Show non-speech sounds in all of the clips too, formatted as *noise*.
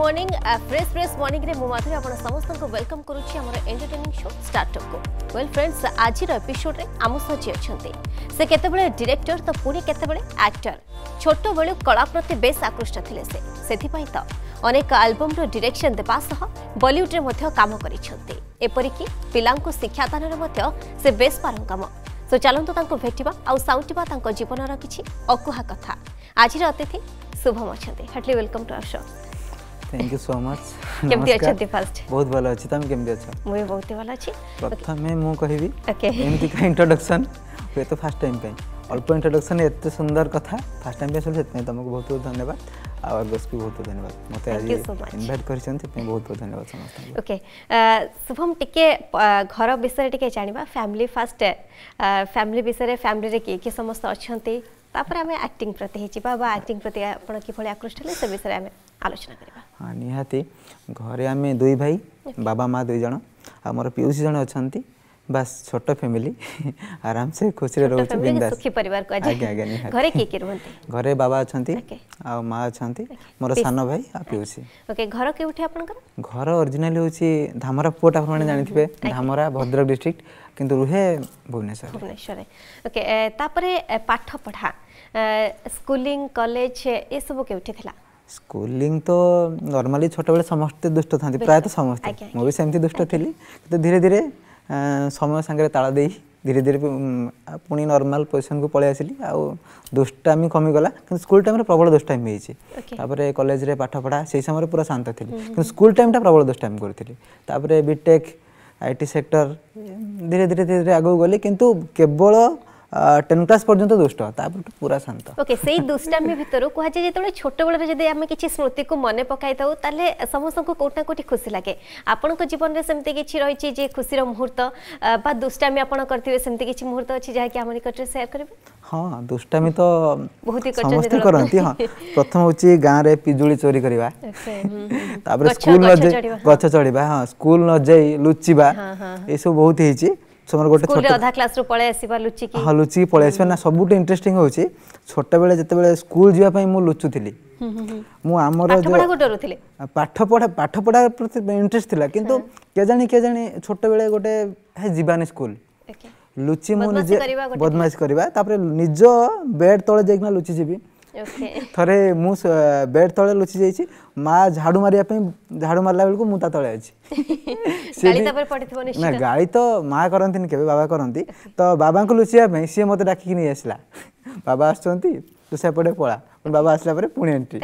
morning fresh fresh মর্নিংরে মু মাধুরী আপনার সমস্ত ওয়েলকম করুছি আমার এন্টারটেনিং শো স্টার্টঅপ কু ওয়েল ফ্রেন্ডস আজির এপিসোডে আম সহ যে অনেক সে কেতবে ডিরেক্টর তো পুনি কেতবে আক্টর ছোট বেলু কলা প্রত্যে বেশ আকৃষ্ট লে সে সেপাই তো অনেক আলবম্র ডিরেকশন দেওয়া সহ বলিউডে মধ্য কাম করেছেন এপরিকি পিলাঙ্কু শিক্ষাদানের মধ্য সে বেশ পারঙ্গম সো চলন্তু তাঙ্কু ভেটিবা আউ সাউটিবা তাঙ্ক জীবনর কিছু অকুহা কথা আজির অতিথি শুভম অনেক heartily welcome to our show thank you so much केमती अच्छा दी फर्स्ट बहुत भलो अछि तमे केमती अच्छा मुई बहुत ही भलो अछि प्रथम प्रथमे मु कहिबी एमती का इंट्रोडक्शन वे तो फर्स्ट टाइम पे अल्प इंट्रोडक्शन एते सुंदर कथा फर्स्ट टाइम पे सुनले सेते तुमको बहुत बहुत धन्यवाद आ अगस्त को बहुत धन्यवाद मते आज इनवाइट करिसन सेते तो बहुत बहुत धन्यवाद समस्त ओके शुभम टिके घर विषय टिके जानिबा फैमिली फर्स्ट फैमिली विषय फैमिली रे के के समस्त अछंती ତାପରେ ଆମେ ଆକ୍ଟିଂ ପ୍ରତି ହେଇଯିବା ବା ଆକ୍ଟିଂ ପ୍ରତି ଆପଣ କିଭଳି ଆକୃଷ୍ଟ ହେଲେ ସେ ବିଷୟରେ ଆମେ ଆଲୋଚନା କରିବା ହଁ ନିହାତି ଘରେ ଆମେ ଦୁଇ ଭାଇ ବାବା ମା' ଦୁଇ ଜଣ ଆଉ ମୋର ପିଉସୀ ଜଣେ ଅଛନ୍ତି বাস ছোট ফ্যামিলি *laughs* আরামসে খুশিরে রহুছি বিন্দাস সুখী পরিবার কো আগে আগে নি ঘরে কি কি রহନ୍ତି ঘরে বাবা অছন্তি আর মা অছন্তি মোর সান ভাই আর পিউসি ওকে ঘর কেউঠে আপনকর ঘর অরিজিনাল হচ্ছে ধামরা পোর্ট আপন জানিথিবে ধামরা ভদ্রক ডিস্ট্রিক্ট কিন্তু রুহে ভুবনেশ্বর ভুবনেশ্বরে ওকে তারপরে পাঠ পড়া স্কুলিং কলেজ এসব কেউঠে থিলা ସ୍କୁଲିଂ ତ ନର୍ମାଲି ଛୋଟବେଳେ ସମସ୍ତେ ଦୁଷ୍ଟ ଥାନ୍ତି ପ୍ରାୟତଃ ସମସ୍ତେ ମୁଁ ବି ସେମିତି ଦୁଷ୍ଟ ଥିଲି କିନ୍ତୁ ଧୀରେ ଧୀରେ ସମୟ ସାଙ୍ଗରେ ତାଳ ଦେଇ ଧୀରେ ଧୀରେ ପୁଣି ନର୍ମାଲ ପୋଜିସନକୁ ପଳେଇ ଆସିଲି ଆଉ ଦୁଷ୍ଟାମି କମିଗଲା କିନ୍ତୁ ସ୍କୁଲ ଟାଇମ୍ରେ ପ୍ରବଳ ଦୁଷ୍ଟାମି ହେଇଛି ତାପରେ କଲେଜରେ ପାଠପଢ଼ା ସେଇ ସମୟରେ ପୁରା ଶାନ୍ତ ଥିଲି କିନ୍ତୁ ସ୍କୁଲ ଟାଇମ୍ଟା ପ୍ରବଳ ଦୁଷ୍ଟାମି କରୁଥିଲି ତାପରେ ବିଟେକ୍ ଆଇ ଟି ସେକ୍ଟର ଧୀରେ ଧୀରେ ଧୀରେ ଧୀରେ ଆଗକୁ ଗଲି କିନ୍ତୁ କେବଳ টেন ক্লাস পর্যন্ত দুষ্ট তাপরটু পুরা শান্ত ওকে সেই দুষ্টামি ভিতর কুহাযায় যেতবে ছোটবেলার যদি আমি কিছু স্মৃতিকে মনে পকাই থাকু তাহলে সমস্তকে কোটা কোটি খুশি লাগে আপনার জীবনের সেমতি কিছু রয়েছে যে খুশির মুহূর্ত বা দুষ্টামি আপনার করতে সেমতি কিছু মুহূর্ত অছে যা কি আমার নিকটরে সেয়ার করবে হ্যাঁ দুষ্টামি তো বহুত সমস্ত করতে হ্যাঁ প্রথম হচ্ছে গাঁরে পিজুড়ি চোরি করা তাপরে স্কুল গছ চড়া হ্যাঁ স্কুল নযাই লুচিবা এসব বহুত হয়েছে তোমার গোটে অধা ক্লাসরু পলাই আসিবা লুচিকি হ্যাঁ লুচিকি পলাই আসিবা না সবুটে ইন্টারেস্টিং হচ্ছে ছোটবেলে যেতবেলে স্কুল যাওয়া পাই মু লুচুতিলি ମୁଁ ଆମର ପାଠ ପଢ଼ା ପାଠ ପଢ଼ା ପ୍ରତି ଇଣ୍ଟରେଷ୍ଟ ଥିଲା କିନ୍ତୁ କେଜାଣି କେଜାଣି ଛୋଟବେଳେ ଗୋଟେ ହେ ଯିବାନି ସ୍କୁଲ ଲୁଚି ମୁଁ ନିଜେ ବଦମାସ କରିବା ତାପରେ ନିଜ ବେଡ୍ ତଳେ ଯାଇକିନା ଲୁଚି ଯିବି ଥରେ ମୁଁ ବେଡ୍ ତଳେ ଲୁଚି ଯାଇଛି ମା ଝାଡ଼ୁ ମାରିବା ପାଇଁ ଝାଡ଼ୁ ମାରିଲା ବେଳକୁ ମୁଁ ତା ତଳେ ଅଛି ନା ଗାଳି ତ ମା କରନ୍ତିନି କେବେ ବାବା କରନ୍ତି ତ ବାବାଙ୍କୁ ଲୁଚିବା ପାଇଁ ସିଏ ମୋତେ ଡାକିକି ନେଇ ଆସିଲା ବାବା ଆସୁଛନ୍ତି ତୁ ସେପଟେ ପଳା ବାବା ଆସିଲା ପରେ ପୁଣି ଏଣ୍ଟ୍ରି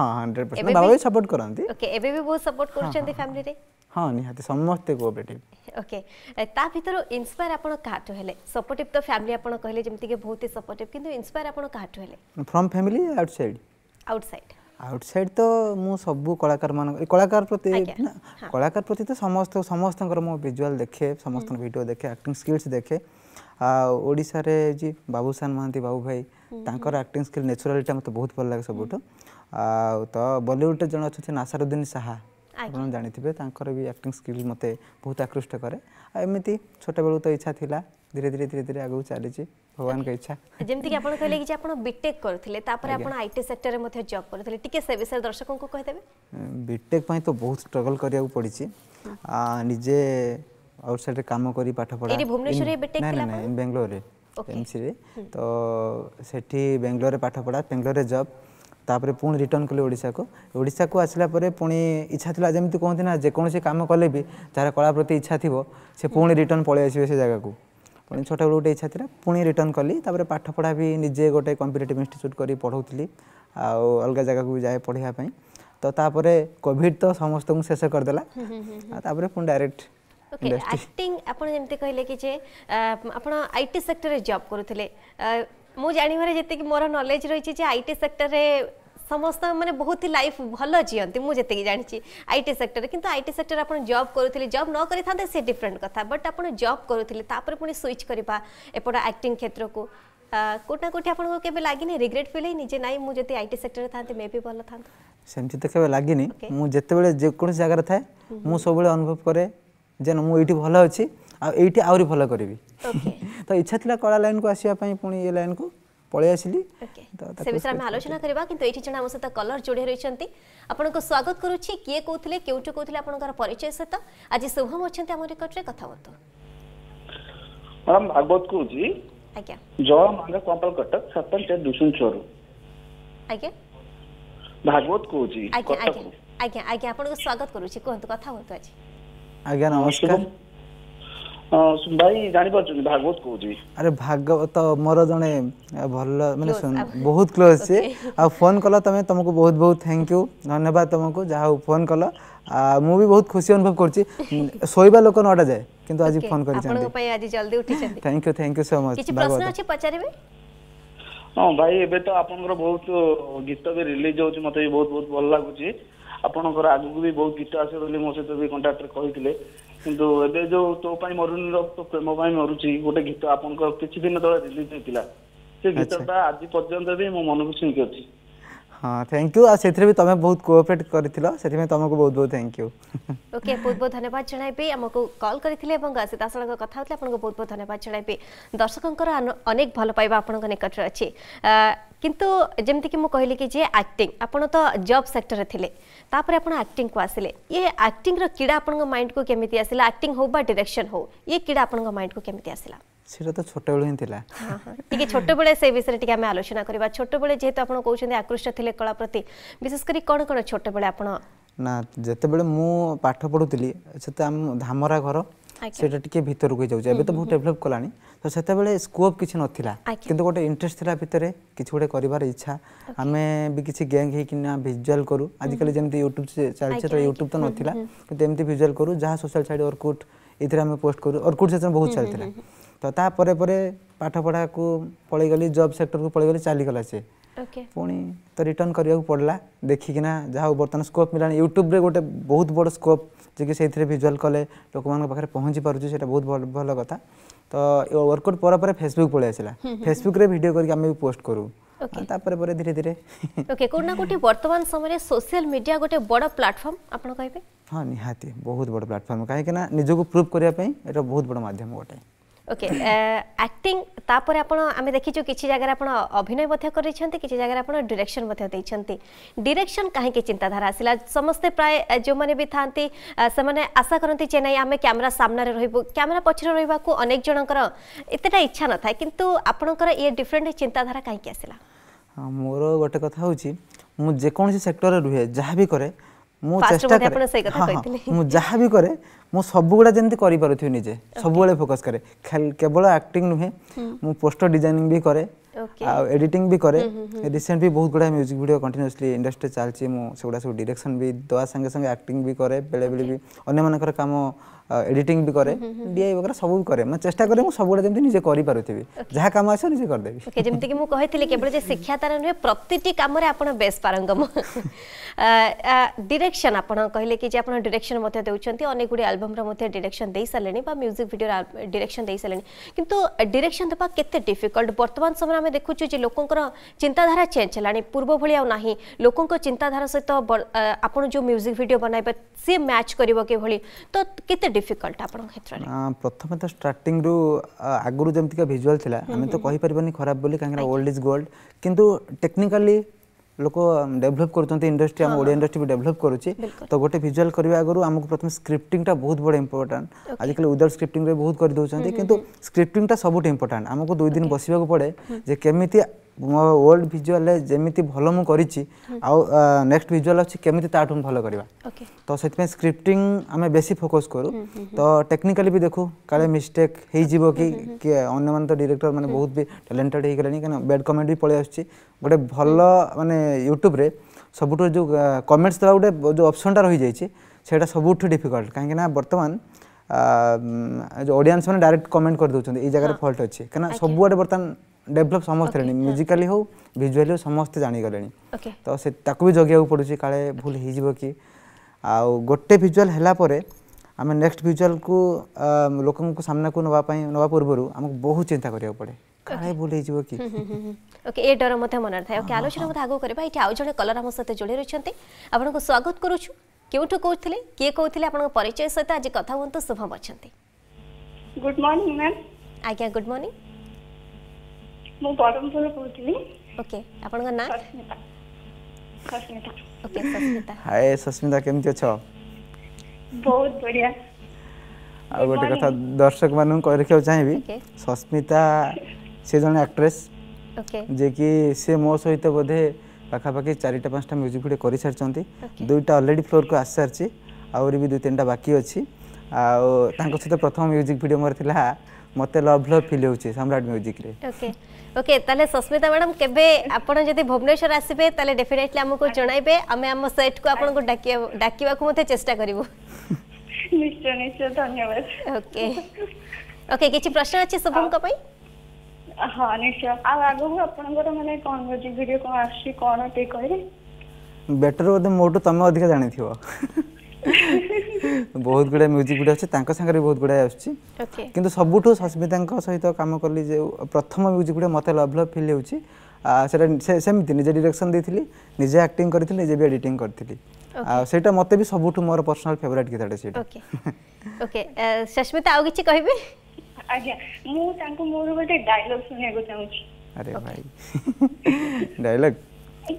ହଁ ହଣ୍ଡ୍ରେଡ୍ ପରସେଣ୍ଟ ବାବା ବି ସପୋର୍ଟ କରନ୍ତି সপোর্ট করନ୍ତି ওকে এবে বি বহুত ହଁ ନିହାତି ସମସ୍ତେ କୋଅପରେଟିଭ୍ ଓକେ ତା ଭିତରୁ ଇନ୍ସପାୟାର ଆପଣ କାହାଠୁ ହେଲେ ସପୋର୍ଟିଭ୍ ତ ଫ୍ୟାମିଲି ଆପଣ କହିଲେ ଯେମିତିକି ବହୁତ ହି ସପୋର୍ଟିଭ୍ କିନ୍ତୁ ଇନ୍ସପାୟାର ଆପଣ କାହାଠୁ ହେଲେ from family outside outside outside ତ ମୁଁ ସବୁ କଳାକାରମାନଙ୍କ କଳାକାର ପ୍ରତି କଳାକାର ପ୍ରତି ତ ସମସ୍ତ ସମସ୍ତଙ୍କର ମୁଁ ଭିଜୁଆଲ୍ ଦେଖେ ସମସ୍ତଙ୍କ ଭିଡ଼ିଓ ଦେଖେ ଆକ୍ଟିଂ ସ୍କିଲ୍ସ ଦେଖେ ଆଉ ଓଡ଼ିଶାରେ ଯେ ବାବୁସାନ ମହାନ୍ତି ବାବୁ ଭାଇ ତାଙ୍କର ଆକ୍ଟିଂ ସ୍କିଲ୍ ନ୍ୟାଚୁରାଲିଟା ମୋତେ ବହୁତ ଭଲ ଲାଗେ ସବୁଠୁ ଆଉ ତ ବଲିଉଡ଼ରେ ଜଣେ ଅଛନ୍ତି ନାସାରୁଦ୍ଦିନ ଶାହା ଆପଣ ଜାଣିଥିବେ ତାଙ୍କର ବି ଆକ୍ଟିଂ ସ୍କିଲ୍ ମୋତେ ବହୁତ ଆକୃଷ୍ଟ କରେ ଆଉ ଏମିତି ଛୋଟବେଳୁ ତ ଇଚ୍ଛା ଥିଲା ଧୀରେ ଧୀରେ ଧୀରେ ଧୀରେ ଆଗକୁ ଚାଲିଛି ଭଗବାନଙ୍କ ଇଚ୍ଛା ଯେମିତି କି ଆପଣ କହିଲେ କି ଯେ ଆପଣ ବିଟେକ୍ କରିଥିଲେ ତାପରେ ଆପଣ ଆଇଟି ସେକ୍ଟରରେ ମଧ୍ୟ ଜବ୍ କରିଥିଲେ ଟିକେ ସେ ବିଷୟରେ ଦର୍ଶକଙ୍କୁ କହିଦେବେ ବିଟେକ୍ ପାଇଁ ତ ବହୁତ ଷ୍ଟ୍ରଗଲ୍ କରିବାକୁ ପଡ଼ିଛି ନିଜେ ଆଉଟସାଇଡ୍ରେ କାମ କରି ପାଠ ପଢ଼ା ବେଙ୍ଗଲୋରରେ ଏମ୍ସିରେ ତ ସେଠି ବେଙ୍ଗଲୋରରେ ପାଠ ପଢ଼ା ବେଙ୍ଗଲୋରରେ ଜବ୍ ତାପରେ ପୁଣି ରିଟର୍ଣ୍ଣ କଲି ଓଡ଼ିଶାକୁ ଓଡ଼ିଶାକୁ ଆସିଲା ପରେ ପୁଣି ଇଚ୍ଛା ଥିଲା ଯେମିତି କୁହନ୍ତି ନା ଯେକୌଣସି କାମ କଲେ ବି ଯାହାର କଳା ପ୍ରତି ଇଚ୍ଛା ଥିବ ସେ ପୁଣି ରିଟର୍ଣ୍ଣ ପଳେଇ ଆସିବେ ସେ ଜାଗାକୁ ପୁଣି ଛୋଟବେଳୁ ଗୋଟେ ଇଚ୍ଛା ଥିଲା ପୁଣି ରିଟର୍ଣ୍ଣ କଲି ତାପରେ ପାଠପଢ଼ା ବି ନିଜେ ଗୋଟେ କମ୍ପିଟେଟିଭ୍ ଇନଷ୍ଟିଚ୍ୟୁଟ୍ କରି ପଢ଼ଉଥିଲି ଆଉ ଅଲଗା ଜାଗାକୁ ବି ଯାଏ ପଢ଼ିବା ପାଇଁ ତ ତାପରେ କୋଭିଡ଼ ତ ସମସ୍ତଙ୍କୁ ଶେଷ କରିଦେଲା ତାପରେ ପୁଣି ଡାଇରେକ୍ଟ ଓକେ ଆକ୍ଟିଂ ଆପଣ ଯେମିତି କହିଲେ କି ଯେ ଆପଣ ଆଇ ଟି ସେକ୍ଟରରେ ଜବ୍ କରୁଥିଲେ ମୁଁ ଜାଣିବାରେ ଯେତିକି ମୋର ନଲେଜ ରହିଛି ଯେ ଆଇ ଟି ସେକ୍ଟରରେ ସମସ୍ତ ମାନେ ବହୁତ ହି ଲାଇଫ୍ ଭଲ ଜିଅନ୍ତି ମୁଁ ଯେତିକି ଜାଣିଛି ଆଇ ଟି ସେକ୍ଟରରେ କିନ୍ତୁ ଆଇ ଟି ସେକ୍ଟର ଆପଣ ଜବ୍ କରୁଥିଲେ ଜବ୍ ନ କରିଥାନ୍ତେ ସେ ଡିଫରେଣ୍ଟ କଥା ବଟ୍ ଆପଣ ଜବ୍ କରୁଥିଲେ ତାପରେ ପୁଣି ସୁଇଚ୍ କରିବା ଏପଟ ଆକ୍ଟିଂ କ୍ଷେତ୍ରକୁ କୋଉଠି ନା କୋଉଠି ଆପଣଙ୍କୁ କେବେ ଲାଗିନି ରିଗ୍ରେଟ୍ ଫିଲ୍ ହେଇନି ଯେ ନାଇଁ ମୁଁ ଯଦି ଆଇ ଟି ସେକ୍ଟରରେ ଥାନ୍ତି ମେ ବି ଭଲ ଥାନ୍ତା ସେମିତି ତ କେବେ ଲାଗିନି ମୁଁ ଯେତେବେଳେ ଯେକୌଣସି ଜାଗାରେ ଥାଏ ମୁଁ ସବୁବେଳେ ଅନୁଭବ କରେ ଯେ ମୁଁ ଏଇଠି ଭଲ ଅଛି ଆଉ ଏଇଠି ଆହୁରି ଭଲ କରିବି ତ ଇଚ୍ଛା ଥିଲା କଳା ଲାଇନ୍କୁ ଆସିବା ପାଇଁ ପୁଣି ଏ ଲାଇନ୍କୁ ପଳେଇ ଆସିଲି ସେ ବିଷୟରେ ଆମେ ଆଲୋଚନା କରିବା କିନ୍ତୁ ଏଇଠି ଜଣେ ଆମ ସହିତ କଲର ଯୋଡ଼ି ରହିଛନ୍ତି ଆପଣଙ୍କୁ ସ୍ୱାଗତ କରୁଛି କିଏ କହୁଥିଲେ କେଉଁଠୁ କହୁଥିଲେ ଆପଣଙ୍କର ପରିଚୟ ସହିତ ଆଜି ଶୁଭମ ଅଛନ୍ତି ଆମ ନିକଟରେ କଥା ହୁଅନ୍ତୁ ମ୍ୟାଡ଼ାମ୍ ଭାଗବତ କହୁଛି ଆଜ୍ଞା ଜୟ ମାଙ୍ଗା କମ୍ପାଲ କଟକ ସାତ ପଞ୍ଚାୟତ ଦୁଶୁନଛୁଆରୁ ଆଜ୍ଞା ଭାଗବତ କହୁଛି ଆଜ୍ଞା ଆଜ୍ଞା ଆଜ୍ଞା ଆଜ୍ଞା ଆପଣଙ୍କୁ ସ୍ୱାଗତ କରୁଛି କୁହନ୍ତୁ କଥା ହୁଅନ୍ତୁ ଆଜି ଆଜ୍ଞା ନମସ୍କାର ଭାଇ ଜାଣିପାରୁଛନ୍ତି ଭାଗବତ କହୁଛି ଆରେ ଭାଗବତ ମୋର ଜଣେ ଭଲ ମାନେ ବହୁତ କ୍ଲୋଜ୍ ସିଏ ଆଉ ଫୋନ୍ କଲ ତମେ ତମକୁ ବହୁତ ବହୁତ ଥ୍ୟାଙ୍କ ୟୁ ଧନ୍ୟବାଦ ତମକୁ ଯାହା ହଉ ଫୋନ୍ କଲ ମୁଁ ବି ବହୁତ ଖୁସି ଅନୁଭବ କରୁଛି ଶୋଇବା ଲୋକ ନଅଟା ଯାଏ କିନ୍ତୁ ଆଜି ଫୋନ୍ କରିଛନ୍ତି ଆପଣଙ୍କ ପାଇଁ ଆଜି ଜଲ୍ଦି ଉଠିଛନ୍ତି thank you thank you so much କିଛି ପ୍ରଶ୍ନ ଅଛି ପଚାରିବେ ହଁ ଭାଇ ଏବେ ତ ଆପଣଙ୍କର ବହୁତ ଗୀତ ବି ରିଲିଜ୍ ହେଉଛି ମୋତେ ବି ବହୁତ ବହୁତ ଭଲ ଲାଗୁଛି ଆପଣଙ୍କର ଆଗକୁ ବି ବହୁତ ଗୀତ ଆସିବ ବୋଲି ମୋ ସହିତ ବି କଣ୍ଟ୍ରାକ୍ଟର କହିଥିଲେ କିନ୍ତୁ ଏବେ ଯୋଉ ତୋ ପାଇଁ ମରୁନି ତୋ ପ୍ରେମ ପାଇଁ ମରୁଛି ଗୋଟେ ଗୀତ ଆପଣଙ୍କର କିଛି ଦିନ ତଳେ ରିଲିଜ ହେଇଥିଲା ସେ ଗୀତଟା ଆଜି ପର୍ଯ୍ୟନ୍ତ ବି ମୋ ମନକୁ ଛୁଇଁକି ଅଛି हाँ थैंक यू आ सेथिरे भी तमे बहुत कोऑपरेट करथिलो सेथि में तमको बहुत बहुत थैंक यू ओके बहुत बहुत धन्यवाद जणाइबे हमको कॉल करथिले एवं सीता सड़क कथा होतले आपनको बहुत बहुत धन्यवाद जणाइबे दर्शकंकर अनेक भल पाइबा आपनक निकट अछि किंतु जेमति कि मु कहली कि जे एक्टिंग आपण तो जॉब सेक्टर रे थिले तापर आपण एक्टिंग को आसिले ये एक्टिंग रो कीड़ा आपनक माइंड को केमिति आसिला एक्टिंग हो बा डायरेक्शन हो ये कीड़ा आपनक माइंड को केमिति आसिला সেটা তো ছোটবেলে ହିଁ ଥିଲା ଟିକେ ଛୋଟବେଳେ ସେ ବିଷୟରେ ଟିକେ ଆମେ ଆଲୋଚନା କରିବା ଛୋଟବେଳେ ଯେହେତୁ ଆପଣ କହୁଛନ୍ତି ଆକୃଷ୍ଟ ଥିଲେ କଳା ପ୍ରତି ବିଶେଷ କରି କ'ଣ କ'ଣ ଛୋଟବେଳେ ଆପଣ ନା ଯେତେବେଳେ ମୁଁ ପାଠ ପଢ଼ୁଥିଲି ସେତେ ଆମ ଧାମରା ଘର ସେଇଟା ଟିକେ ଭିତରକୁ ହେଇଯାଉଛି ଏବେ ତ ବହୁତ ଡେଭଲପ୍ କଲାଣି ତ ସେତେବେଳେ ସ୍କୋପ୍ କିଛି ନଥିଲା କିନ୍ତୁ ଗୋଟେ ଇଣ୍ଟରେଷ୍ଟ ଥିଲା ଭିତରେ କିଛି ଗୋଟେ କରିବାର ଇଚ୍ଛା ଆମେ ବି କିଛି ଗ୍ୟାଙ୍ଗ ହେଇକିନା ଭିଜୁଆଲ୍ କରୁ ଆଜିକାଲି ଯେମିତି ୟୁଟ୍ୟୁବ୍ ଚାଲିଛି ୟୁଟ୍ୟୁବ୍ ତ ନଥିଲା କିନ୍ତୁ ଏମିତି ଭିଜୁଆଲ୍ କରୁ ଯାହା ସୋସିଆଲ୍ ସାଇଡ଼୍ ଅର୍କୁଟ୍ ଏଥିରେ ଆମେ ପୋଷ୍ଟ କରୁ ଅର୍କୁଟ୍ ସେସନ୍ ବହୁତ ଚାଲିଥିଲା ତ ତାପରେ ପରେ ପାଠ ପଢ଼ାକୁ ପଳେଇଗଲି ଜବ୍ ସେକ୍ଟରକୁ ପଳେଇଗଲି ଚାଲିଗଲା ସେ ପୁଣି ତ ରିଟର୍ନ କରିବାକୁ ପଡ଼ିଲା ଦେଖିକିନା ଯାହା ହଉ ବର୍ତ୍ତମାନ ସ୍କୋପ୍ ମିଳିଲାଣି ୟୁଟ୍ୟୁବ୍ରେ ଗୋଟେ ବହୁତ ବଡ଼ ସ୍କୋପ୍ ଯିଏକି ସେଇଥିରେ ଭିଜୁଆଲ୍ କଲେ ଲୋକମାନଙ୍କ ପାଖରେ ପହଞ୍ଚି ପାରୁଛି ସେଇଟା ବହୁତ ଭଲ କଥା ତ ୱାର୍କଆଉଟ୍ ପରେ ପରେ ଫେସବୁକ୍ ପଳେଇ ଆସିଲା ଫେସବୁକ୍ରେ ଭିଡ଼ିଓ କରିକି ଆମେ ବି ପୋଷ୍ଟ କରୁ ତାପରେ ପରେ ଧୀରେ ଧୀରେ ଓକେ କୋଉଠି ନା କୋଉଠି ବର୍ତ୍ତମାନ ସମୟରେ ସୋସିଆଲ ମିଡିଆ ଗୋଟେ ବଡ଼ ପ୍ଲାଟଫର୍ମ ଆପଣ କହିବେ ହଁ ନିହାତି ବହୁତ ବଡ଼ ପ୍ଲାଟଫର୍ମ କାହିଁକି ନା ନିଜକୁ ପ୍ରୁଭ୍ କରିବା ପାଇଁ ଏଇଟା ବହୁତ ବଡ଼ ମାଧ୍ୟମ ଗୋଟେ ওকে আক্টিং uh, তারপরে আপন আমি দেখিছু কিছু জায়গায় আপন অভিনয় মধ্যে করেছেন কিছু জায়গায় আপন ডিরেকশন মধ্যে দিয়েছেন ডিরেকশন কাহিকি চিন্তাধারা আসিলা সমস্তে প্রায় যে বি থাকে সে আশা করতে যে না আমি ক্যামেরা সামনারে রহবু ক্যামেরা পছরে রহবাকে অনেক জনকর এতটা ইচ্ছা নথায় কিন্তু আপনার ইয়ে ডিফরেন্ট চিন্তাধারা কাহিকি আসিলা মোর গোটে কথা হচ্ছে মু যেকোনসি সেক্টরে রুহে যা বি করে ମୁଁ ଚେଷ୍ଟା କରେ ମୁଁ ଯାହା ବି କରେ ମୁଁ ସବୁଗୁଡ଼ା ଯେମିତି କରିପାରୁଥିବି ନିଜେ ସବୁବେଳେ ଫୋକସ୍ କରେ କେବଳ ଆକ୍ଟିଂ ନୁହେଁ ମୁଁ ପୋଷ୍ଟର ଡିଜାଇନିଂ ବି କରେ ଆଉ ଏଡିଟିଂ ବି କରେ ରିସେଣ୍ଟ ବି ବହୁତ ଗୁଡ଼ାଏ ମ୍ୟୁଜିକ୍ ଭିଡ଼ିଓ କଣ୍ଟିନ୍ୟୁସଲି ଇଣ୍ଡଷ୍ଟ୍ରି ଚାଲିଛି ମୁଁ ସେଗୁଡ଼ା ସବୁ ଡିରେକ୍ସନ୍ ବି ଦେବା ସାଙ୍ଗେ ସାଙ୍ଗେ ଆକ୍ଟିଂ ବି କରେ ବେଳେବେଳେ ବି ଅନ୍ୟମାନଙ୍କର କାମ एडिटिंग भी करे डीआई हम्म, हम्म, वगैरह सब करे मैं चेष्टा करे सबुटा जमी निजे करें जहाँ कम आस निजे करदेवि ओके जमीक मुझे केवल जे शिक्षा तार काम प्रति कम बेस पारंगम डायरेक्शन आप कहले कि आप डिरेक्शन अनेक गुड़े आलबम्र डिरेक्शन दे सारे म्यूजिक भिडियो डिरेक्शन दे सारे कितु डिरेक्शन देवा केते डिफिकल्ट बर्तमान समय आम देखुचु जे लोकर चिंताधारा चेंज है पूर्व भाई आना लोकों चिंताधारा सहित आप जो म्यूजिक भिडियो बनाइबा सी मैच कर किभली तो केते ডিফিকল্ট আপনার ক্ষেত্রে প্রথমে তো স্টার্টিং রু আগুরু যেমিকা ভিজুয়াল লা আমি তো কহিপারিবানি খারাপ বলি কারণ ওল্ড ইজ গোল্ড কিন্তু টেকনিকালি লোক ডেভেলপ করছেন ইন্ডস্ট্রি আমার ওড়িয়া ইন্ডস্ট্রি বি ডেভেলপ করুছি তো গোটে ভিজুয়াল করা আগর আমাকে প্রথমে স্ক্রিপ্টিংটা বহুত বড় ইম্পর্টাট আজকাল উইদাউট স্ক্রিপ্টিংরে বহুত করে দেওয়া কিন্তু স্ক্রিপ্টিংটা সবুঠ ইম্পর্টাট আমাকে দুই দিন বসবাকে পড়ে যে কেমিতি ମୋ ଓଲ୍ଡ ଭିଜୁଆଲରେ ଯେମିତି ଭଲ ମୁଁ କରିଛି ଆଉ ନେକ୍ସଟ ଭିଜୁଆଲ ଅଛି କେମିତି ତାଠୁ ଭଲ କରିବା ତ ସେଥିପାଇଁ ସ୍କ୍ରିପ୍ଟିଂ ଆମେ ବେଶୀ ଫୋକସ୍ କରୁ ତ ଟେକ୍ନିକାଲି ବି ଦେଖୁ କାଳେ ମିଷ୍ଟେକ୍ ହେଇଯିବ କି କିଏ ଅନ୍ୟମାନେ ତ ଡିରେକ୍ଟର ମାନେ ବହୁତ ବି ଟ୍ୟାଲେଣ୍ଟେଡ଼ ହେଇଗଲେଣି କାରଣ ବ୍ୟାଡ୍ କମେଣ୍ଟ ବି ପଳେଇ ଆସୁଛି ଗୋଟେ ଭଲ ମାନେ ୟୁଟ୍ୟୁବରେ ସବୁଠୁ ଯେଉଁ କମେଣ୍ଟସ୍ ଦେବା ଗୋଟେ ଯେଉଁ ଅପସନ୍ଟା ରହିଯାଇଛି ସେଇଟା ସବୁଠୁ ଡିଫିକଲ୍ଟ କାହିଁକିନା ବର୍ତ୍ତମାନ जो ऑडियंस मैंने डायरेक्ट कमेंट कर दूसरी ये जगह फल्ट अच्छे कहीं सबुआडे बर्तमान ଡେଭଲପ୍ ସମସ୍ତେ ହେଲେଣି ମ୍ୟୁଜିକାଲି ହଉ ଭିଜୁଆଲି ହଉ ସମସ୍ତେ ଜାଣିଗଲେଣି ତ ସେ ତାକୁ ବି ଜଗିବାକୁ ପଡ଼ୁଛି କାଳେ ଭୁଲ ହେଇଯିବ କି ଆଉ ଗୋଟେ ଭିଜୁଆଲ୍ ହେଲା ପରେ ଆମେ ନେକ୍ସଟ ଭିଜୁଆଲ୍କୁ ଲୋକଙ୍କୁ ସାମ୍ନାକୁ ନେବା ପାଇଁ ନେବା ପୂର୍ବରୁ ଆମକୁ ବହୁତ ଚିନ୍ତା କରିବାକୁ ପଡ଼େ କାଳେ ଭୁଲ ହେଇଯିବ କି ଓକେ ଏ ଡର ମଧ୍ୟ ମନରେ ଥାଏ ଓକେ ଆଲୋଚନା ମଧ୍ୟ ଆଗକୁ କରିବା ଏଠି ଆଉ ଜଣେ କଲର ଆମ ସହିତ ଯୋଡ଼ି ରହିଛନ୍ତି ଆପଣଙ୍କୁ ସ୍ୱାଗତ କରୁଛୁ କେଉଁଠୁ କହୁଥିଲେ କିଏ କହୁଥିଲେ ଆପଣଙ୍କ ପରିଚୟ ସହିତ ଆଜି କଥା ହୁଅନ୍ତୁ ଶୁଭମ ଅଛନ୍ତି ଗୁଡ୍ ମର୍ଣ୍ଣିଂ ମ୍ୟାମ୍ ଆଜ୍ଞା ଗୁଡ୍ ମର୍ଣ୍ଣିଂ ମୁଁ ବରହମପୁରରୁ କହୁଥିଲି ଓକେ ଆପଣଙ୍କ ନାଁ ସସ୍ମିତା ଓକେ ସସ୍ମିତା ହାଏ ସସ୍ମିତା କେମିତି ଅଛ ବହୁତ ବଢିଆ ଆଉ ଗୋଟେ କଥା ଦର୍ଶକମାନଙ୍କୁ କହି ରଖିବାକୁ ଚାହିଁବି ସସ୍ମିତା ସେ ଜଣେ ଆକ୍ଟ୍ରେସ୍ ଯିଏକି ସେ ମୋ ସହିତ ବୋଧେ ପାଖାପାଖି ଚାରିଟା ପାଞ୍ଚଟା ମ୍ୟୁଜିକ୍ ଭିଡ଼ିଓ କରିସାରିଛନ୍ତି ଦୁଇଟା ଅଲରେଡ଼ି ଫ୍ଲୋର୍କୁ ଆସିସାରିଛି ଆହୁରି ବି ଦୁଇ ତିନିଟା ବାକି ଅଛି ଆଉ ତାଙ୍କ ସହିତ ପ୍ରଥମ ମ୍ୟୁଜିକ୍ ଭିଡ଼ିଓ ମୋର ଥିଲା মতে লভ লভ ফিল হচ্ছে সম্রাট মিউজিক রে ওকে ওকে তাহলে সস্মিতা ম্যাডাম কেবে আপন যদি ভুবনেশ্বর আসবে তাহলে ডেফিনেটলি আমাকে জনাইবে আমি আম সেট কো আপনাকে ডাকি ডাকিবাকু মতে চেষ্টা করিব নিশ্চয় নিশ্চয় ধন্যবাদ ওকে ওকে কিছু প্রশ্ন আছে শুভঙ্ক পাই হ্যাঁ নিশ্চয় আর আগু আপনাদের মানে কোন মিউজিক ভিডিও কোন আসছে কোন কে কইরে বেটার বোধে মোটু তুমি অধিক জানিথিব *laughs* ବହୁତ ଗୁଡ଼ାଏ ମ୍ୟୁଜିକ୍ ଭିଡ଼ିଓ ଅଛି ତାଙ୍କ ସାଙ୍ଗରେ ବହୁତ ଗୁଡ଼ାଏ ଆସୁଛି କିନ୍ତୁ ସବୁଠୁ ସସ୍ମିତାଙ୍କ ସହିତ କାମ କଲି ଯେ ପ୍ରଥମ ମ୍ୟୁଜିକ୍ ଭିଡ଼ିଓ ମୋତେ ଲଭ୍ ଲଭ୍ ଫିଲ୍ ହେଉଛି ସେଇଟା ସେମିତି ନିଜେ ଡିରେକ୍ସନ୍ ଦେଇଥିଲି ନିଜେ ଆକ୍ଟିଂ କରିଥିଲି ନିଜେ ବି ଏଡିଟିଂ କରିଥିଲି ଆଉ ସେଇଟା ମୋତେ ବି ସବୁଠୁ ମୋର ପର୍ସନାଲ୍ ଫେଭରାଇଟ୍ ଗୀତଟା ସେଇଟା ଓକେ ସସ୍ମିତା ଆଉ କିଛି କହିବେ ଆଜ୍ଞା ମୁଁ ତାଙ୍କୁ ମୋର ଗୋଟେ ଡାଇଲଗ୍ ଶୁଣିବାକୁ ଚାହୁଁଛି ଆରେ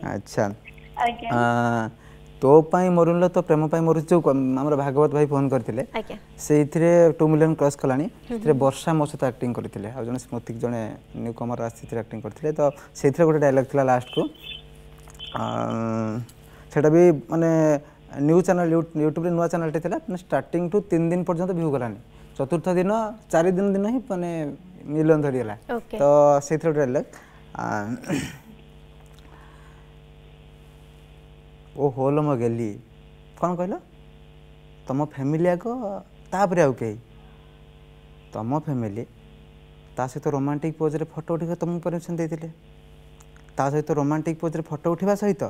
ଭାଇ *laughs* ତୋ ପାଇଁ ମରୁଣିଲ ତୋ ପ୍ରେମ ପାଇଁ ମରୁଛି ଯେଉଁ ଆମର ଭାଗବତ ଭାଇ ଫୋନ୍ କରିଥିଲେ ସେଇଥିରେ ଟୁ ମିଲିୟନ୍ କ୍ରସ୍ କଲାଣି ସେଥିରେ ବର୍ଷା ମୋ ସହିତ ଆକ୍ଟିଂ କରିଥିଲେ ଆଉ ଜଣେ ସ୍ମୃତି ଜଣେ ନ୍ୟୁ କମର ଆସିଥିଲେ ଆକ୍ଟିଂ କରିଥିଲେ ତ ସେଇଥିରେ ଗୋଟେ ଡାଇଲଗ୍ ଥିଲା ଲାଷ୍ଟକୁ ସେଇଟା ବି ମାନେ ନ୍ୟୁ ଚ୍ୟାନେଲ୍ ୟୁଟ୍ୟୁବ୍ରେ ନୂଆ ଚ୍ୟାନେଲ୍ଟେ ଥିଲା ମାନେ ଷ୍ଟାର୍ଟିଂଠୁ ତିନି ଦିନ ପର୍ଯ୍ୟନ୍ତ ଭିୟୁ ଗଲାନି ଚତୁର୍ଥ ଦିନ ଚାରି ଦିନ ଦିନ ହିଁ ମାନେ ମିଲିୟନ୍ ଧରିଗଲା ତ ସେଇଥିରେ ଗୋଟେ ଡାଇଲଗ୍ ଓ ହୋଲ ମୋ ଗେଲି କ'ଣ କହିଲ ତମ ଫ୍ୟାମିଲି ଆଗ ତାପରେ ଆଉ କେହି ତମ ଫ୍ୟାମିଲି ତା ସହିତ ରୋମାଣ୍ଟିକ୍ ପୋଜ୍ରେ ଫଟୋ ଉଠାଇବା ତୁମକୁ ପରମିସନ୍ ଦେଇଥିଲେ ତା ସହିତ ରୋମାଣ୍ଟିକ୍ ପୋଜ୍ରେ ଫଟୋ ଉଠାଇବା ସହିତ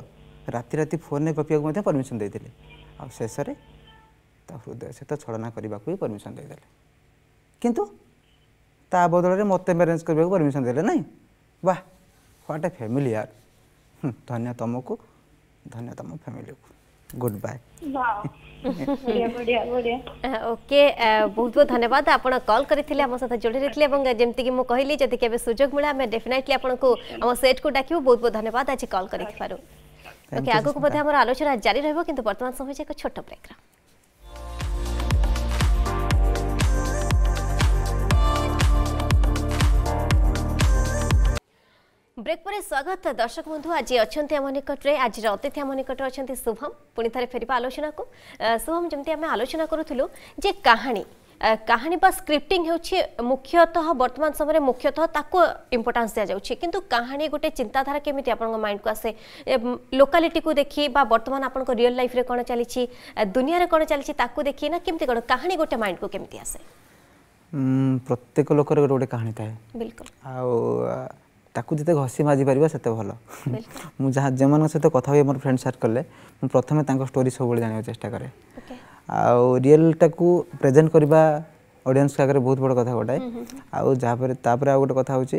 ରାତି ରାତି ଫୋନ୍ରେ ଗପିବାକୁ ମଧ୍ୟ ପରମିସନ୍ ଦେଇଥିଲେ ଆଉ ଶେଷରେ ତା ହୃଦୟ ସହିତ ଛଳନା କରିବାକୁ ବି ପରମିସନ୍ ଦେଇଦେଲେ କିନ୍ତୁ ତା ବଦଳରେ ମୋତେ ମ୍ୟାରେଜ୍ କରିବାକୁ ପରମିସନ୍ ଦେଲେ ନାହିଁ ବାଃ ହ୍ୱାଟ୍ ଏ ଫ୍ୟାମିଲି ୟାର୍ ଧନ୍ୟ ତୁମକୁ धन्यवाद ଧନ୍ୟ ତମ ଫ୍ୟାମିଲିକୁ ଗୁଡ୍ ବାଏ ओके बहुत बहुत धन्यवाद आप कल करते आम सहित जोड़ी रही है जमीक मुझे कहली जदि के सुजोग मिले आम डेफिनेटली आपको आम सेट को डाक बहुत बहुत धन्यवाद आज कल कर आगे आलोचना जारी रही है कि बर्तमान समय एक छोट ब्रेक ବ୍ରେକ୍ ପରେ ସ୍ୱାଗତ ଦର୍ଶକ ବନ୍ଧୁ ଆଜି ଅଛନ୍ତି ଆମ ନିକଟରେ ଆଜିର ଅତିଥି ଆମ ନିକଟରେ ଅଛନ୍ତି ଶୁଭମ ପୁଣି ଥରେ ଫେରିବା ଆଲୋଚନାକୁ ଶୁଭମ ଯେମିତି ଆମେ ଆଲୋଚନା କରୁଥିଲୁ ଯେ କାହାଣୀ କାହାଣୀ ବା ସ୍କ୍ରିପ୍ଟିଂ ହେଉଛି ମୁଖ୍ୟତଃ ବର୍ତ୍ତମାନ ସମୟରେ ମୁଖ୍ୟତଃ ତାକୁ ଇମ୍ପୋର୍ଟାନ୍ସ ଦିଆଯାଉଛି କିନ୍ତୁ କାହାଣୀ ଗୋଟେ ଚିନ୍ତାଧାରା କେମିତି ଆପଣଙ୍କ ମାଇଣ୍ଡକୁ ଆସେ ଲୋକାଲିଟିକୁ ଦେଖି ବା ବର୍ତ୍ତମାନ ଆପଣଙ୍କ ରିଅଲ ଲାଇଫରେ କ'ଣ ଚାଲିଛି ଦୁନିଆରେ କ'ଣ ଚାଲିଛି ତାକୁ ଦେଖି ନା କେମିତି କ'ଣ କାହାଣୀ ଗୋଟେ ମାଇଣ୍ଡକୁ କେମିତି ଆସେ ପ୍ରତ୍ୟେକ ଲୋକର ଗୋଟେ ଗୋଟେ କାହାଣୀ ଥାଏ ବିଲକୁଲ ଆଉ ତାକୁ ଯେତେ ଘଷି ମାଜିପାରିବା ସେତେ ଭଲ ମୁଁ ଯାହା ଯେଉଁମାନଙ୍କ ସହିତ କଥା ହୁଏ ମୋର ଫ୍ରେଣ୍ଡ ସର୍କଲ୍ରେ ମୁଁ ପ୍ରଥମେ ତାଙ୍କ ଷ୍ଟୋରି ସବୁବେଳେ ଜାଣିବାକୁ ଚେଷ୍ଟା କରେ ଆଉ ରିଏଲ୍ଟାକୁ ପ୍ରେଜେଣ୍ଟ କରିବା ଅଡ଼ିଏନ୍ସଙ୍କ ଆଗରେ ବହୁତ ବଡ଼ କଥା ଗୋଟାଏ ଆଉ ଯାହାପରେ ତାପରେ ଆଉ ଗୋଟେ କଥା ହେଉଛି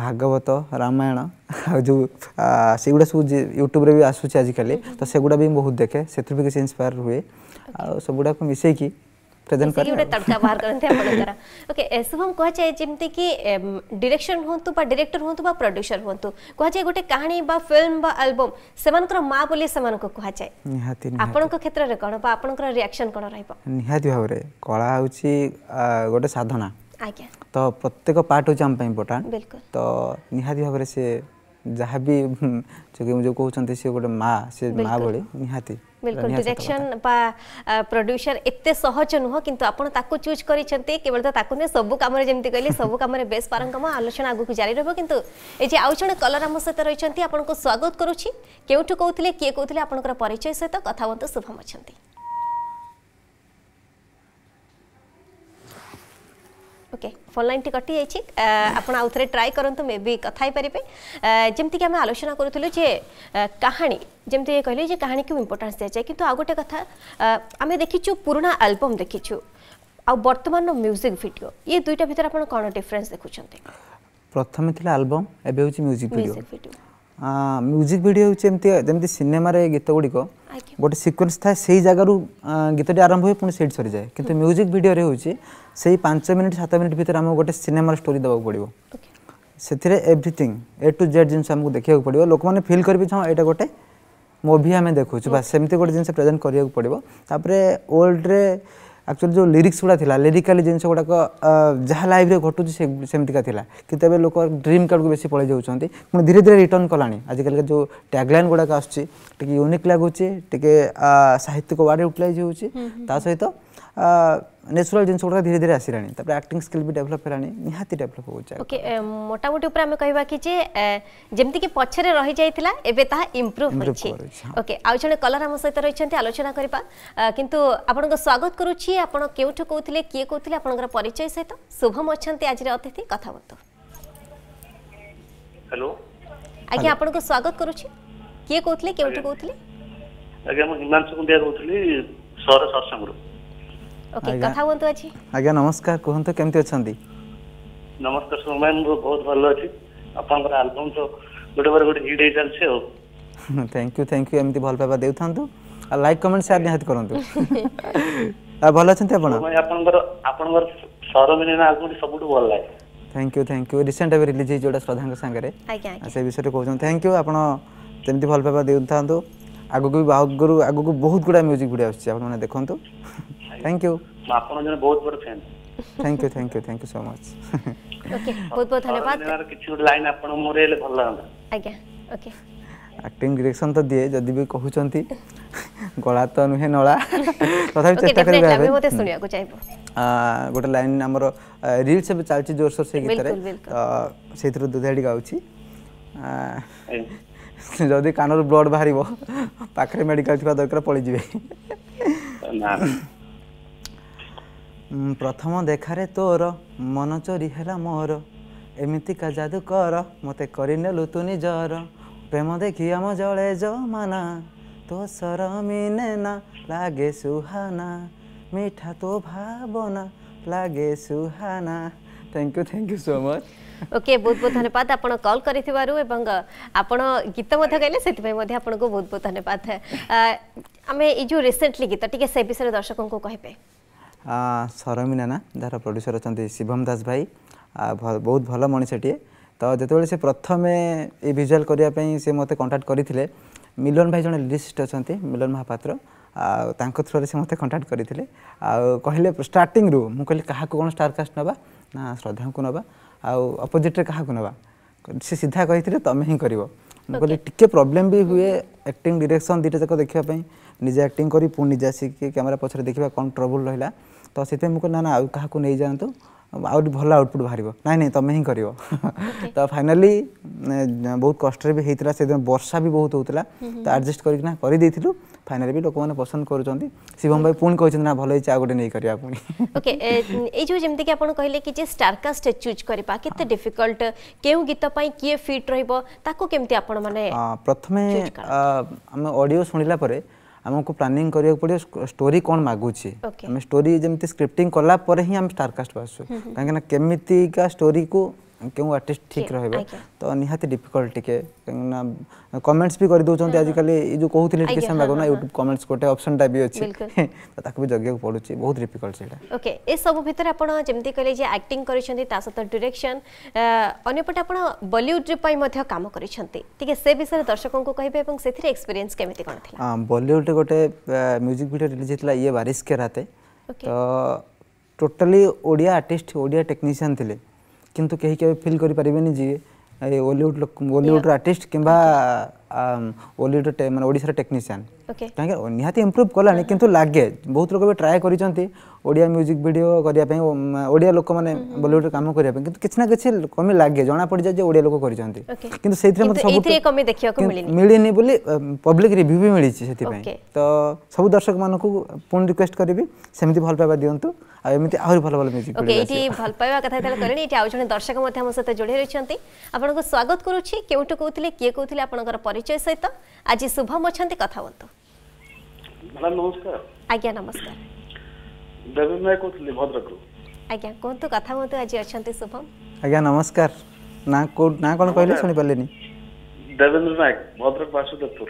ଭାଗବତ ରାମାୟଣ ଆଉ ଯେଉଁ ସେଗୁଡ଼ା ସବୁ ୟୁଟ୍ୟୁବ୍ରେ ବି ଆସୁଛି ଆଜିକାଲି ତ ସେଗୁଡ଼ା ବି ମୁଁ ବହୁତ ଦେଖେ ସେଥିରୁ ବି କିଛି ଇନ୍ସପାୟାର ହୁଏ ଆଉ ସବୁଗୁଡ଼ାକୁ ମିଶେଇକି ପ୍ରେଜେଣ୍ଟ କରେ ଗୋଟେ ତଡ଼କା ବାହାର କରନ୍ତି ଆପଣଙ୍କର ଓକେ ଶୁଭମ କୁହାଯାଏ ଯେମିତିକି ଡିରେକ୍ସନ ହୁଅନ୍ତୁ ବା ଡିରେକ୍ଟର ହୁଅନ୍ତୁ ବା ପ୍ରଡ୍ୟୁସର ହୁଅନ୍ତୁ କୁହାଯାଏ ଗୋଟେ କାହାଣୀ ବା ଫିଲ୍ମ ବା ଆଲବମ୍ ସେମାନଙ୍କର ମା ବୋଲି ସେମାନଙ୍କୁ କୁହାଯାଏ ନିହାତି ଆପଣଙ୍କ କ୍ଷେତ୍ରରେ କ'ଣ ବା ଆପଣଙ୍କର ରିଆକ୍ସନ କ'ଣ ରହିବ ନିହାତି ଭାବରେ କଳା ହେଉଛି ଗୋଟେ ସାଧନା ଆଜ୍ଞା ତ ପ୍ରତ୍ୟେକ ପାର୍ଟ ହେଉଛି ଆମ ପାଇଁ ଇମ୍ପୋର୍ଟାଣ୍ଟ ତ ନିହାତି ଭାବରେ ସେ ଯାହା ବି ଯୋଗେ ଯୋଉ କହୁଛନ୍ତି ସିଏ ଗୋଟେ ମା ସେ ମା ଭଳି ନିହାତି ବିଲକୁଲ ଡିରେକ୍ସନ ବା ପ୍ରଡ୍ୟୁସର ଏତେ ସହଜ ନୁହଁ କିନ୍ତୁ ଆପଣ ତାକୁ ଚୁଜ୍ କରିଛନ୍ତି କେବଳ ତ ତାକୁ ନୁହେଁ ସବୁ କାମରେ ଯେମିତି କହିଲେ ସବୁ କାମରେ ବେଶ ପାରଙ୍ଗମ ଆଲୋଚନା ଆଗକୁ ଜାରି ରହିବ କିନ୍ତୁ ଏ ଯେ ଆଉ ଜଣେ କଲର ଆମ ସହିତ ରହିଛନ୍ତି ଆପଣଙ୍କୁ ସ୍ୱାଗତ କରୁଛି କେଉଁଠୁ କହୁଥିଲେ କିଏ କହୁଥିଲେ ଆପଣଙ୍କର ପରିଚୟ ସହିତ କଥା ହୁଅନ୍ତୁ ଶୁଭମ ଅଛନ୍ତି ওকে ফোন লাইনটি কটি যাই আপনার আউথরে ট্রাই করতু মে বি কথা হইপারে যেমি আমি আলোচনা করুলু যে কাহিনী যেমি কহিলি যে কাহিনী কু ইম্পর্টান্স দিয়া যায় কিন্তু আউ গোটে কথা আমি দেখিছু পুরোনা আলবম দেখিছু আউ বর্তমান মিউজিক ভিডিও ইয়ে দুইটা ভিতরে আপনার কোণ ডিফরেন্স দেখুছেন প্রথমে লা আলবম এবে হচ্ছে মিউজিক ভিডিও ମ୍ୟୁଜିକ୍ ଭିଡ଼ିଓ ହେଉଛି ଏମିତି ଯେମିତି ସିନେମାରେ ଗୀତ ଗୁଡ଼ିକ ଗୋଟେ ସିକ୍ୱେନ୍ସ ଥାଏ ସେଇ ଜାଗାରୁ ଗୀତଟି ଆରମ୍ଭ ହୁଏ ପୁଣି ସେଇଠି ସରିଯାଏ କିନ୍ତୁ ମ୍ୟୁଜିକ୍ ଭିଡ଼ିଓରେ ହେଉଛି ସେଇ ପାଞ୍ଚ ମିନିଟ୍ ସାତ ମିନିଟ୍ ଭିତରେ ଆମକୁ ଗୋଟେ ସିନେମାର ଷ୍ଟୋରି ଦେବାକୁ ପଡ଼ିବ ସେଥିରେ ଏଭ୍ରିଥିଙ୍ଗ ଏ ଟୁ ଜେଡ୍ ଜିନିଷ ଆମକୁ ଦେଖିବାକୁ ପଡ଼ିବ ଲୋକମାନେ ଫିଲ୍ କରିବେ ହଁ ଏଇଟା ଗୋଟେ ମୁଭି ଆମେ ଦେଖୁଛୁ ବା ସେମିତି ଗୋଟେ ଜିନିଷ ପ୍ରେଜେଣ୍ଟ କରିବାକୁ ପଡ଼ିବ ତାପରେ ଓଲ୍ଡରେ ଆକ୍ଚୁଆଲି ଯେଉଁ ଲିରିକ୍ସ ଗୁଡ଼ା ଥିଲା ଲିରିକାଲି ଜିନିଷ ଗୁଡ଼ାକ ଯାହା ଲାଇଭ୍ରେ ଘଟୁଛି ସେମିତିକା ଥିଲା କେତେବେଳେ ଲୋକ ଡ୍ରିମ୍ କାର୍ଡ଼କୁ ବେଶୀ ପଳେଇ ଯାଉଛନ୍ତି ପୁଣି ଧୀରେ ଧୀରେ ରିଟର୍ଣ୍ଣ କଲାଣି ଆଜିକାଲିକା ଯେଉଁ ଟ୍ୟାଗ୍ଲାଇନ୍ ଗୁଡ଼ାକ ଆସୁଛି ଟିକେ ୟୁନିକ୍ ଲାଗୁଛି ଟିକେ ସାହିତ୍ୟିକ ୱାର୍ଡ଼ ୟୁଟିଲାଇଜ୍ ହେଉଛି ତା ସହିତ ନ୍ୟାଚୁରାଲ ଜିନିଷ ଗୁଡ଼ାକ ଧୀରେ ଧୀରେ ଆସିଲାଣି ତାପରେ ଆକ୍ଟିଂ ସ୍କିଲ୍ ବି ଡେଭଲପ୍ ହେଲାଣି ନିହାତି ଡେଭଲପ୍ ହେଉଛି ଓକେ ମୋଟାମୋଟି ଉପରେ ଆମେ କହିବା କି ଯେ ଯେମିତିକି ପଛରେ ରହିଯାଇଥିଲା ଏବେ ତାହା ଇମ୍ପ୍ରୁଭ୍ ହୋଇଛି ଓକେ ଆଉ ଜଣେ କଲର୍ ଆମ ସହିତ ରହିଛନ୍ତି ଆଲୋଚନା କରିବା କିନ୍ତୁ ଆପଣଙ୍କ ସ୍ୱାଗତ କରୁଛି ଆପଣ କେଉଁଠୁ କହୁଥିଲେ କିଏ କହୁଥିଲେ ଆପଣଙ୍କର ପରିଚୟ ସହିତ ଶୁଭମ ଅଛନ୍ତି ଆଜିର ଅତିଥି କଥା ହୁଅନ୍ତୁ ହ୍ୟାଲୋ ଆଜ୍ଞା ଆପଣଙ୍କୁ ସ୍ୱାଗତ କରୁଛି କିଏ କହୁଥିଲେ କେଉଁଠୁ କହୁଥିଲେ ଆଜ୍ଞା ମୁଁ ହିମାଂଶୁ କୁଣ୍ଡିଆ କହୁଥିଲି ସହର ସରସଙ୍ଗରୁ ওকে কথা বলতে আছি আজ্ঞা নমস্কার কোহন্ত কেমতে অছন্তি নমস্কার সুমাইন মু বহুত ভালো আছি আপনার অ্যালবাম তো গোটে বার গোটে হিট হই চলছে ও থ্যাংক ইউ থ্যাংক ইউ এমতি ভাল পাবা দেউথান্তু আর লাইক কমেন্ট শেয়ার নিহাত করন্তু আর ভালো আছেন আপন আপনার আপনার সরমিনী না আগুটি সবুটু ভাল লাগে thank you thank you recent এবে রিলিজ হই যোটা শ্রদ্ধাঙ্ক সাঙ্গরে সে বিষয়ে কোজন থ্যাংক ইউ আপন তেমতি ভাল পাবা দেউথান্তু আগুকু আগুকু বহুত গুড়া মিউজিক ভিডিও আসছে আপনার দেখন্তু थैंक यू आपको जने बहुत बड़ fan thank you thank you thank you so much okay बहुत बहुत धन्यवाद किछ लाइन आपण मोरे हेले भल लागला आज्ञा ओके আক্টিং ডিরেকশন তো দিয়ে যদি বি কহুচন্তি গলা তো নুহে নলা তথাপি চেষ্টা করিবা আমি মতে শুনিয়াকু চাইবো গোটে লাইন আমার রিলস এবে চালছি জোরসোর সেই গীতরে সেইথিরু দুধাড়ি গাউছি যদি কানর ব্লড বাহারিব পাখরে মেডিকাল থিবা দরকার পড়ি যাবে না ପ୍ରଥମ ଦେଖାରେ ତୋର ମନ ଚୋରି ହେଲା ମୋର ଏମିତିକା ଯାଦୁ କର ମୋତେ କରି ନେଲୁ ତୁ ନିଜର ପ୍ରେମ ଦେଖି ଆମ ଜଳେ ଜମାନା ତୋ ସର ମିନେ ନା ଲାଗେ ସୁହାନା ମିଠା ତୋ ଭାବନା ଲାଗେ ସୁହାନା thank you thank you so much okay ବହୁତ ବହୁତ ଧନ୍ୟବାଦ ଆପଣ କଲ୍ କରିଥିବାରୁ ଏବଂ ଆପଣ ଗୀତ ମଧ୍ୟ ଗାଇଲେ ସେଥିପାଇଁ ମଧ୍ୟ ଆପଣଙ୍କୁ ବହୁତ ବହୁତ ଧନ୍ୟବାଦ ଆମେ ଏଇ ଯେଉଁ ରିସେଣ୍ଟଲି ଗୀତ ଟିକେ ସେ ବିଷୟରେ ଦର୍ଶକଙ୍କୁ କହିବେ ସରମୀ ନାନା ଯାହାର ପ୍ରଡ୍ୟୁସର ଅଛନ୍ତି ଶିବମ ଦାସ ଭାଇ ବହୁତ ଭଲ ମଣିଷଟିଏ ତ ଯେତେବେଳେ ସେ ପ୍ରଥମେ ଏ ଭିଜୁଆଲ୍ କରିବା ପାଇଁ ସେ ମୋତେ କଣ୍ଟାକ୍ଟ କରିଥିଲେ ମିଲନ ଭାଇ ଜଣେ ଲିଷ୍ଟ ଅଛନ୍ତି ମିଲନ ମହାପାତ୍ର ଆଉ ତାଙ୍କ ଥ୍ରୁରେ ସେ ମୋତେ କଣ୍ଟାକ୍ଟ କରିଥିଲେ ଆଉ କହିଲେ ଷ୍ଟାର୍ଟିଂରୁ ମୁଁ କହିଲି କାହାକୁ କ'ଣ ଷ୍ଟାରକାଷ୍ଟ ନେବା ନା ଶ୍ରଦ୍ଧାଙ୍କୁ ନେବା ଆଉ ଅପୋଜିଟ୍ରେ କାହାକୁ ନେବା ସେ ସିଧା କହିଥିଲେ ତମେ ହିଁ କରିବ ମୁଁ କହିଲି ଟିକେ ପ୍ରୋବ୍ଲେମ୍ ବି ହୁଏ ଆକ୍ଟିଂ ଡିରେକ୍ସନ୍ ଦୁଇଟା ଯାକ ଦେଖିବା ପାଇଁ ନିଜେ ଆକ୍ଟିଂ କରି ପୁଣି ନିଜେ ଆସିକି କ୍ୟାମେରା ପଛରେ ଦେଖିବା କ'ଣ ଟ୍ରବୁଲ୍ ରହିଲା ତ ସେଥିପାଇଁ ମୁଁ କହିଲି ନା ନା ଆଉ କାହାକୁ ନେଇଯାଆନ୍ତୁ ଆହୁରି ଭଲ ଆଉଟପୁଟ୍ ବାହାରିବ ନାଇଁ ନାଇଁ ତମେ ହିଁ କରିବ ତ ଫାଇନାଲି ବହୁତ କଷ୍ଟରେ ବି ହେଇଥିଲା ସେଦିନ ବର୍ଷା ବି ବହୁତ ହେଉଥିଲା ତ ଆଡ଼ଜଷ୍ଟ କରିକିନା କରିଦେଇଥିଲୁ ଫାଇନାଲି ବି ଲୋକମାନେ ପସନ୍ଦ କରୁଛନ୍ତି ଶିବମ ଭାଇ ପୁଣି କହିଛନ୍ତି ନା ଭଲ ହେଇଛି ଆଉ ଗୋଟେ ନେଇ କରିବା ପୁଣି ଓକେ ଏଇ ଯେଉଁ ଯେମିତିକି ଆପଣ କହିଲେ କି ଯେ ଷ୍ଟାରକାଷ୍ଟ ଚୁଜ୍ କରିବା କେତେ ଡିଫିକଲ୍ଟ କେଉଁ ଗୀତ ପାଇଁ କିଏ ଫିଟ୍ ରହିବ ତାକୁ କେମିତି ଆପଣମାନେ ପ୍ରଥମେ ଆମେ ଅଡ଼ିଓ ଶୁଣିଲା ପରେ आमको प्लानिंग करा पड़ो स्टोरी कौन मगुचे आम स्टोरी जमी स्क्रिप्ट कलापर ही आम स्टारकास्ट बासु कहीं स्टोरी को কেউ আর্টিস্ট ঠিক রহবে তো নিহাতি ডিফিকল্ট টিকে কিনা কমেন্টস বি করে দেউছেন আজকালি এই যে কহুতলে টিকে সময় লাগো না ইউটিউব কমেন্টস গোটে অপশনটা বি আছে তো তাকে বি জগিয়াকে পড়ুছি বহুত ডিফিকল্ট সেটা ওকে এ সব ভিতরে আপন যেমতি কইলে যে অ্যাক্টিং করিছেন তা সত ডিরেকশন অন্যপটে আপন বলিউড রে পাই মধ্য কাম করিছেন টিকে সে বিষয়ে দর্শকଙ୍କୁ কইবে এবং সেথিরে এক্সপেরিয়েন্স কেমিতি কোন থিলা বলিউড গোটে মিউজিক ভিডিও রিলিজ হেতলা ইয়ে বারিশ কে রাতে তো totally Odia artist Odia technician থিলে କିନ୍ତୁ କେହି କେବେ ଫିଲ୍ କରିପାରିବେନି ଯେ ଓଲିଉଡ଼ ଓଲିଉଡ଼ର ଆର୍ଟିଷ୍ଟ କିମ୍ବା ଓଲିଉଡ଼ର ମାନେ ଓଡ଼ିଶାର ଟେକ୍ନିସିଆନ୍ କାହିଁକି ନିହାତି ଇମ୍ପ୍ରୁଭ୍ କଲାଣି କିନ୍ତୁ ଲାଗେ ବହୁତ ଲୋକ ବି ଟ୍ରାଏ କରିଛନ୍ତି ଓଡ଼ିଆ ମ୍ୟୁଜିକ୍ ଭିଡ଼ିଓ କରିବା ପାଇଁ ଓଡ଼ିଆ ଲୋକମାନେ ବଲିଉଡ଼ରେ କାମ କରିବା ପାଇଁ କିନ୍ତୁ କିଛି ନା କିଛି କମି ଲାଗେ ଜଣା ପଡ଼ିଯାଏ ଯେ ଓଡ଼ିଆ ଲୋକ କରିଛନ୍ତି କିନ୍ତୁ ସେଇଥିରେ ମୋତେ ସବୁ ମିଳିନି ବୋଲି ପବ୍ଲିକ୍ ରିଭ୍ୟୁ ବି ମିଳିଛି ସେଥିପାଇଁ ତ ସବୁ ଦର୍ଶକମାନଙ୍କୁ ପୁଣି ରିକ୍ୱେଷ୍ଟ କରିବି ସେମିତି ଭଲ ପାଇବା ଦିଅନ୍ତୁ ଏମିତି ଆହୁରି ଭଲ ଭଲ ମ୍ୟୁଜିକ୍ ଓକେ ଏଇଠି ଭଲ ପାଇବା କଥା ଯେତେବେଳେ କହିଲେଣି ଏଇଠି ଆଉ ଜଣେ ଦର୍ଶକ ମଧ୍ୟ ଆମ ସହିତ ଯୋଡ଼ି ରହିଛନ୍ତି ଆପଣଙ୍କୁ ସ୍ୱାଗତ କରୁଛି କେଉଁଠୁ କହୁଥିଲେ କିଏ କହୁଥିଲେ ଆପଣଙ୍କର ପରିଚୟ ସହିତ ଆଜି ଶୁଭମ ଅଛନ୍ତି କଥା ହୁଅନ୍ତୁ ମ୍ୟାଡ଼ାମ୍ ନମସ୍କାର ଆଜ୍ଞା ନମସ୍କାର ଦେବେନ୍ ନାୟକ କହୁଥିଲି ଭଦ୍ରକରୁ ଆଜ୍ଞା କୁହନ୍ତୁ କଥା ହୁଅନ୍ତୁ ଆଜି ଅଛନ୍ତି ଶୁଭମ ଆଜ୍ଞା ନମସ୍କାର ନା କୋଉ ନା କ'ଣ କହିଲେ ଶୁଣିପାରିଲିନି ଦେବେନ୍ଦ୍ର ନାୟକ ଭଦ୍ରକ ବାସୁଦେବପୁର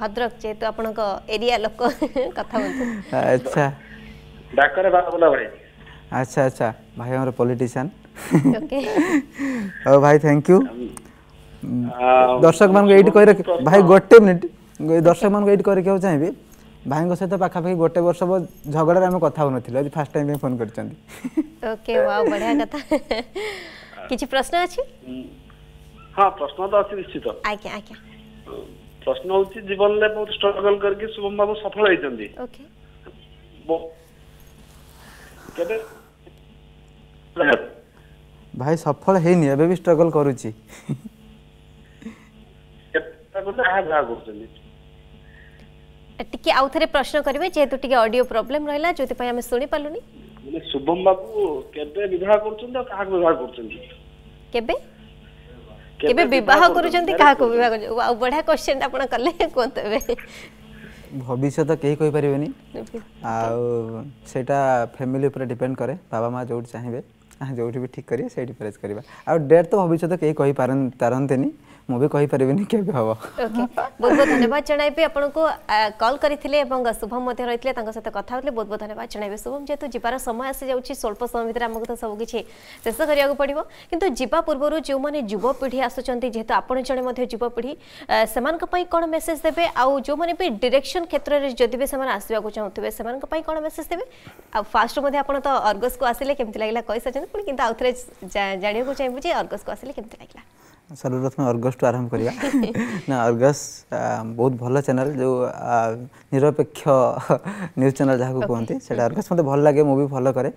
ଭଦ୍ରକ ଯେହେତୁ ଆପଣଙ୍କ ଏରିଆ ଲୋକ କଥା ହୁଅନ୍ତୁ ଆଚ୍ଛା ডাক্তার বাবুলা ভাই আচ্ছা আচ্ছা ভাই আমার পলিটিশিয়ান ଆଉ ଭାଇ ଥ୍ୟାଙ୍କ ୟୁ ଦର୍ଶକମାନଙ୍କୁ ଏଇଠି କହି ରଖି ଭାଇ ଗୋଟେ ମିନିଟ୍ ଦର୍ଶକମାନଙ୍କୁ ଏଇଠି କହି ରଖିବାକୁ ଚାହିଁବି ଭାଇଙ୍କ ସହିତ ପାଖାପାଖି ଗୋଟେ ବର୍ଷ ଝଗଡ଼ାରେ ଆମେ କଥା ହଉନଥିଲୁ ଆଜି ଫାର୍ଷ୍ଟ ଟାଇମ୍ ପାଇଁ ଫୋନ୍ କରିଛନ୍ତି ଓକେ ୱାଓ ବଢ଼ିଆ କଥା କିଛି ପ୍ରଶ୍ନ ଅଛି ହଁ ପ୍ରଶ୍ନ ତ ଅଛି ନିଶ୍ଚିତ ଆଜ୍ଞା ଆଜ୍ଞା ପ୍ରଶ୍ନ ହେଉଛି ଜୀବନରେ ବହୁତ ଷ୍ଟ୍ରଗଲ୍ କରିକି ଶୁଭମ ବାବୁ ସଫଳ ହେଇଛନ୍ତି ଓକେ ভাই সফল হয়নি এবে বি স্ট্রগল করুছি টিকে আউ থরে প্রশ্ন করিবে যেহেতু টিকে অডিও প্রবলেম রহিলা যেতি পাই আমি শুনি পালুনি মানে শুভম বাবু কেবে বিবাহ করছেন আর কাহাক বিবাহ করছেন কেবে কেবে বিবাহ করছেন বিবাহ বড়া কোশ্চেন আপনা কলে কোন তবে ভবিষ্যৎ কেই কইপারে আইটা ফ্যামিলি উপরে ডিপেন্ড করে বাবা মা যেটি চাইবে যেটি বি ঠিক করি সেইটি প্রেস করা আর ডেট তো ভবিষ্যৎ কেই কইপারতেনি मुझे कही पारे के हम बहुत बहुत धन्यवाद जन आपको कल करते शुभम रही सहित कथा होते बहुत बहुत धन्यवाद जन शुभम जेहतु जीवार समय आसी जाऊँगी स्वल्प समय भितर आमको तो सबकि शेष करा पड़ो कि जीवा पूर्व जो मैंने युवपीढ़ी आसुच्च जेहतु आप जड़े युवपीढ़ी से कौन मेसेज देते आउ जो भी डिरेक्शन क्षेत्र में जदि भी आसवाक चाहूँगे से कौन मेसेज देते फास्ट आप तो अर्गस को आसिले केमती लगे कही सारी पुणी कि आउ थे जानवाक चाहिए अर्गस को आसिले केमती लगला सर्वप्रथम अर्गसु आरम्भ କରିବା ନା ଅର୍ଗସ ବହୁତ ଭଲ ଚ୍ୟାନେଲ ଯେଉଁ ନିରପେକ୍ଷ ନ୍ୟୁଜ୍ ଚ୍ୟାନେଲ ଯାହାକୁ କୁହନ୍ତି ସେଇଟା ଅର୍ଗସ ମୋତେ ଭଲ ଲାଗେ ମୁଁ ବି ଭଲ କରେ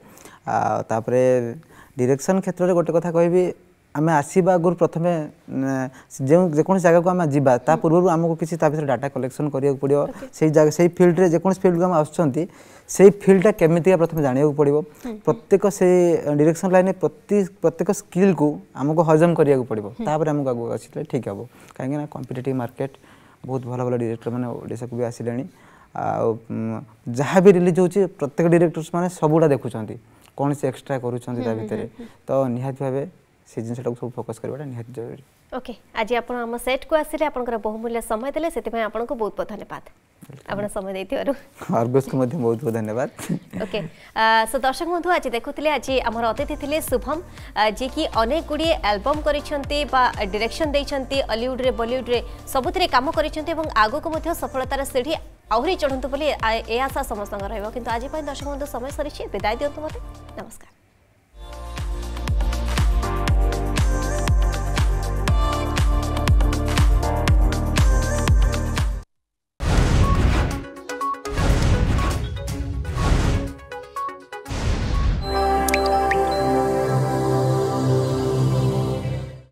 ତାପରେ ଡିରେକ୍ସନ୍ କ୍ଷେତ୍ରରେ ଗୋଟେ କଥା କହିବି ଆମେ ଆସିବା ଆଗରୁ ପ୍ରଥମେ ଯେଉଁ ଯେକୌଣସି ଜାଗାକୁ ଆମେ ଯିବା ତା ପୂର୍ବରୁ ଆମକୁ କିଛି ତା ଭିତରେ ଡାଟା କଲେକ୍ସନ୍ କରିବାକୁ ପଡ଼ିବ ସେଇ ଜାଗା ସେଇ ଫିଲ୍ଡରେ ଯେକୌଣସି ଫିଲ୍ଡକୁ ଆମେ ଆସୁଛନ୍ତି ସେଇ ଫିଲ୍ଡଟା କେମିତିକା ପ୍ରଥମେ ଜାଣିବାକୁ ପଡ଼ିବ ପ୍ରତ୍ୟେକ ସେଇ ଡିରେକ୍ସନ୍ ଲାଇନ୍ରେ ପ୍ରତି ପ୍ରତ୍ୟେକ ସ୍କିଲ୍କୁ ଆମକୁ ହଜମ କରିବାକୁ ପଡ଼ିବ ତାପରେ ଆମକୁ ଆଗକୁ ଆସିଲେ ଠିକ୍ ହେବ କାହିଁକିନା କମ୍ପିଟେଟିଭ୍ ମାର୍କେଟ ବହୁତ ଭଲ ଭଲ ଡିରେକ୍ଟର୍ମାନେ ଓଡ଼ିଶାକୁ ବି ଆସିଲେଣି ଆଉ ଯାହା ବି ରିଲିଜ୍ ହେଉଛି ପ୍ରତ୍ୟେକ ଡିରେକ୍ଟର୍ସମାନେ ସବୁଗୁଡ଼ା ଦେଖୁଛନ୍ତି କୌଣସି ଏକ୍ସଟ୍ରା କରୁଛନ୍ତି ତା ଭିତରେ ତ ନିହାତି ଭାବେ ସେ ଜିନିଷଟାକୁ ସବୁ ଫୋକସ୍ କରିବାଟା ନିହାତି ଜରୁରୀ ଓକେ ଆଜି ଆପଣ ଆମ ସେଟ୍କୁ ଆସିଲେ ଆପଣଙ୍କର ବହୁମୂଲ୍ୟ ସମୟ ଦେଲେ ସେଥିପାଇଁ ଆପଣଙ୍କୁ ବହୁତ ବହୁତ ଧନ୍ୟବାଦ ଆପଣ ସମୟ ଦେଇଥିବାରୁ ଅର୍ଗସ୍କୁ ମଧ୍ୟ ବହୁତ ବହୁତ ଧନ୍ୟବାଦ ଓକେ ସୋ ଦର୍ଶକ ବନ୍ଧୁ ଆଜି ଦେଖୁଥିଲେ ଆଜି ଆମର ଅତିଥି ଥିଲେ ଶୁଭମ ଯିଏକି ଅନେକ ଗୁଡ଼ିଏ ଆଲବମ୍ କରିଛନ୍ତି ବା ଡିରେକ୍ସନ୍ ଦେଇଛନ୍ତି ଅଲିଉଡ଼ରେ ବଲିଉଡ଼ରେ ସବୁଥିରେ କାମ କରିଛନ୍ତି ଏବଂ ଆଗକୁ ମଧ୍ୟ ସଫଳତାର ସିଢ଼ି ଆହୁରି ଚଢ଼ନ୍ତୁ ବୋଲି ଏ ଆଶା ସମସ୍ତଙ୍କର ରହିବ କିନ୍ତୁ ଆଜି ପାଇଁ ଦର୍ଶକ ବନ୍ଧୁ ସମୟ ସରିଛି ବିଦାୟ ଦିଅନ୍ତୁ ମୋତେ ନମସ୍କାର